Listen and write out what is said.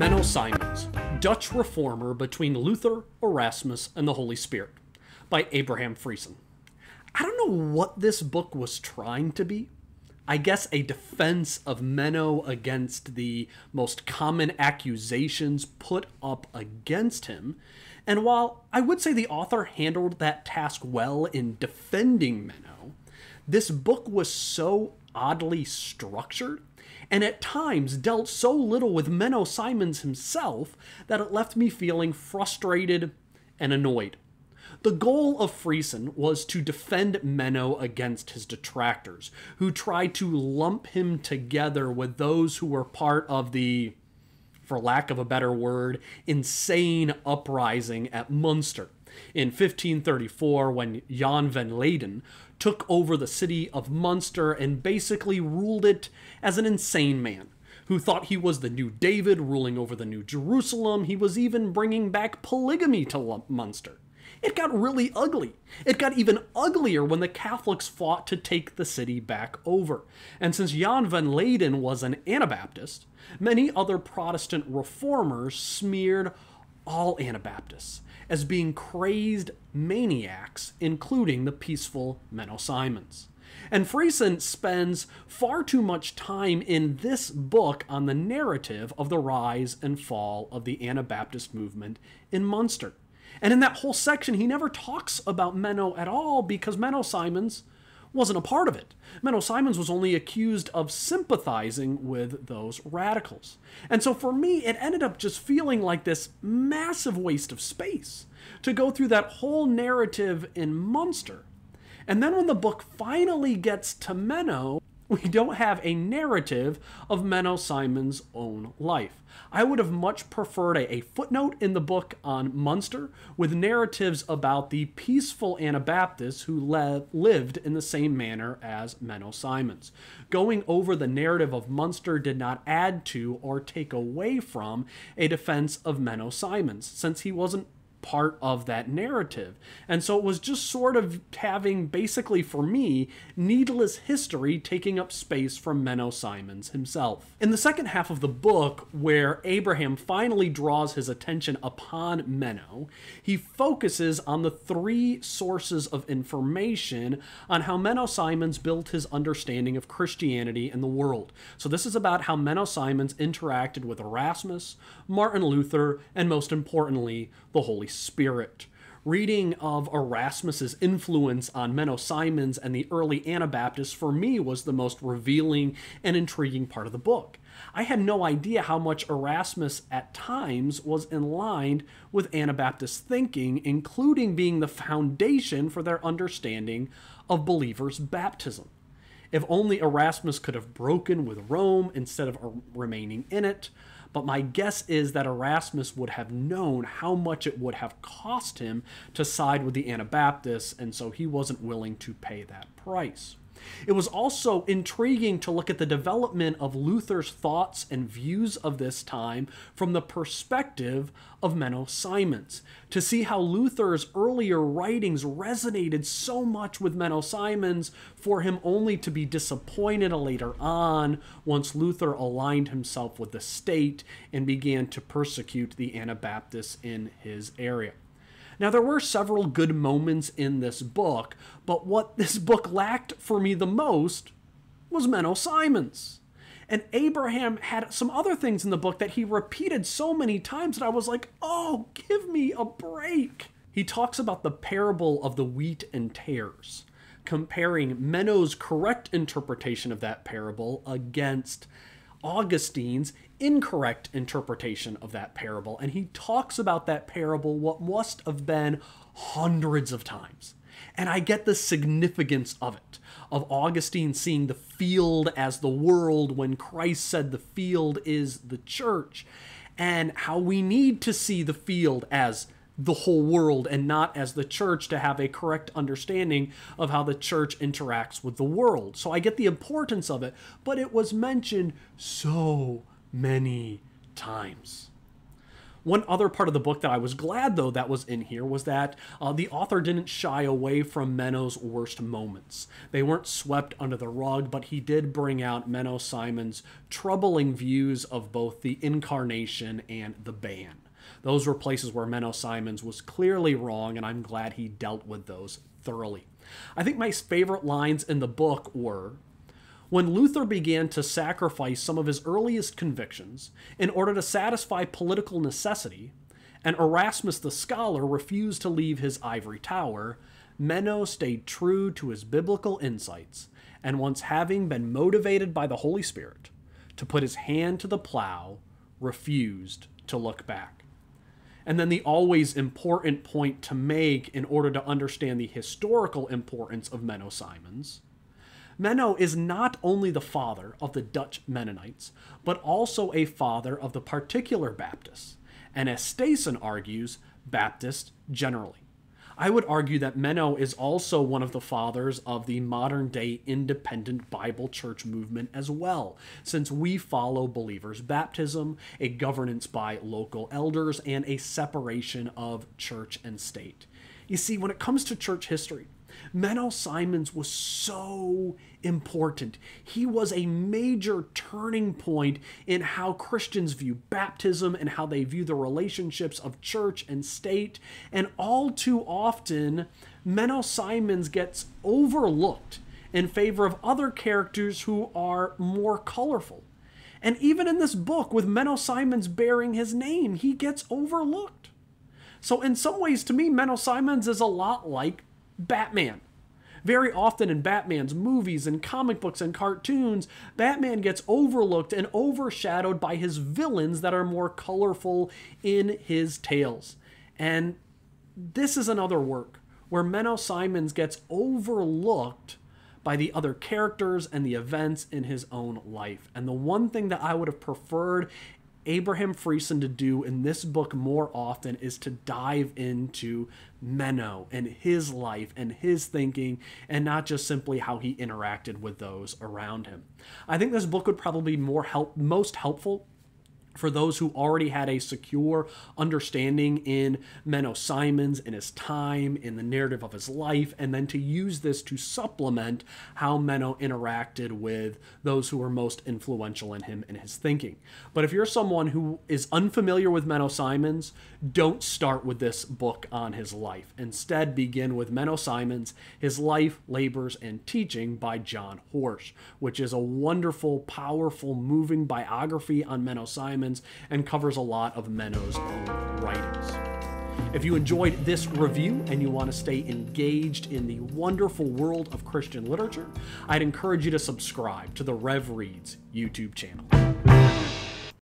Menno Simons, Dutch Reformer Between Luther, Erasmus, and the Holy Spirit by Abraham Friesen. I don't know what this book was trying to be. I guess a defense of Menno against the most common accusations put up against him. And while I would say the author handled that task well in defending Menno, this book was so oddly structured and at times dealt so little with Menno Simons himself that it left me feeling frustrated and annoyed. The goal of Friesen was to defend Menno against his detractors, who tried to lump him together with those who were part of the, for lack of a better word, insane uprising at Munster. In 1534, when Jan van Leyden took over the city of Munster and basically ruled it as an insane man who thought he was the new David ruling over the new Jerusalem. He was even bringing back polygamy to Munster. It got really ugly. It got even uglier when the Catholics fought to take the city back over. And since Jan van Leyden was an Anabaptist, many other Protestant reformers smeared all Anabaptists as being crazed maniacs, including the peaceful Menno Simons. And Friesen spends far too much time in this book on the narrative of the rise and fall of the Anabaptist movement in Munster. And in that whole section, he never talks about Menno at all because Menno Simons wasn't a part of it. Menno Simons was only accused of sympathizing with those radicals. And so for me, it ended up just feeling like this massive waste of space to go through that whole narrative in Munster. And then when the book finally gets to Menno, we don't have a narrative of Menno Simon's own life. I would have much preferred a, a, footnote in the book on Munster with narratives about the peaceful Anabaptists who le- lived in the same manner as Menno Simons. Going over the narrative of Munster did not add to or take away from a defense of Menno Simons, since he wasn't part of that narrative. And so it was just sort of having, basically for me, needless history taking up space from Menno Simons himself. In the second half of the book, where Abraham finally draws his attention upon Menno, he focuses on the three sources of information on how Menno Simons built his understanding of Christianity and the world. So this is about how Menno Simons interacted with Erasmus, Martin Luther, and most importantly, the Holy spirit. Reading of Erasmus's influence on Menno Simons and the early Anabaptists for me was the most revealing and intriguing part of the book. I had no idea how much Erasmus at times was in line with Anabaptist thinking, including being the foundation for their understanding of believers' baptism. If only Erasmus could have broken with Rome instead of remaining in it, but my guess is that Erasmus would have known how much it would have cost him to side with the Anabaptists, and so he wasn't willing to pay that price. It was also intriguing to look at the development of Luther's thoughts and views of this time from the perspective of Menno Simons, to see how Luther's earlier writings resonated so much with Menno Simons for him only to be disappointed later on once Luther aligned himself with the state and began to persecute the Anabaptists in his area. Now, there were several good moments in this book, but what this book lacked for me the most was Menno Simons. And Abraham had some other things in the book that he repeated so many times that I was like, oh, give me a break. He talks about the parable of the wheat and tares, comparing Menno's correct interpretation of that parable against Augustine's incorrect interpretation of that parable, and he talks about that parable what must have been hundreds of times. And I get the significance of it, of Augustine seeing the field as the world when Christ said the field is the church, and how we need to see the field as the whole world and not as the church to have a correct understanding of how the church interacts with the world. So I get the importance of it, but it was mentioned so many times. One other part of the book that I was glad, though, that was in here was that uh, the author didn't shy away from Menno's worst moments. They weren't swept under the rug, but he did bring out Menno Simon's troubling views of both the incarnation and the ban. Those were places where Menno Simons was clearly wrong, and I'm glad he dealt with those thoroughly. I think my favorite lines in the book were when Luther began to sacrifice some of his earliest convictions in order to satisfy political necessity, and Erasmus the scholar refused to leave his ivory tower, Menno stayed true to his biblical insights, and once having been motivated by the Holy Spirit to put his hand to the plow, refused to look back. And then the always important point to make in order to understand the historical importance of Menno Simons. Menno is not only the father of the Dutch Mennonites, but also a father of the particular Baptists, and as Stason argues, Baptists generally. I would argue that Menno is also one of the fathers of the modern day independent Bible church movement as well, since we follow believers' baptism, a governance by local elders, and a separation of church and state. You see, when it comes to church history, Menno Simons was so important. He was a major turning point in how Christians view baptism and how they view the relationships of church and state. And all too often, Menno Simons gets overlooked in favor of other characters who are more colorful. And even in this book, with Menno Simons bearing his name, he gets overlooked. So, in some ways, to me, Menno Simons is a lot like Batman. Very often in Batman's movies and comic books and cartoons, Batman gets overlooked and overshadowed by his villains that are more colorful in his tales. And this is another work where Menno Simons gets overlooked by the other characters and the events in his own life. And the one thing that I would have preferred Abraham Friesen to do in this book more often is to dive into Menno and his life and his thinking, and not just simply how he interacted with those around him. I think this book would probably be more help, most helpful for those who already had a secure understanding in Menno Simons and his time in the narrative of his life, and then to use this to supplement how Menno interacted with those who were most influential in him and his thinking. But if you're someone who is unfamiliar with Menno Simons, don't start with this book on his life. Instead, begin with Menno Simons, His Life, Labors, and Teaching by John Horsch, which is a wonderful, powerful, moving biography on Menno Simons and covers a lot of Menno's own writings. If you enjoyed this review and you want to stay engaged in the wonderful world of Christian literature, I'd encourage you to subscribe to the Rev Reads YouTube channel.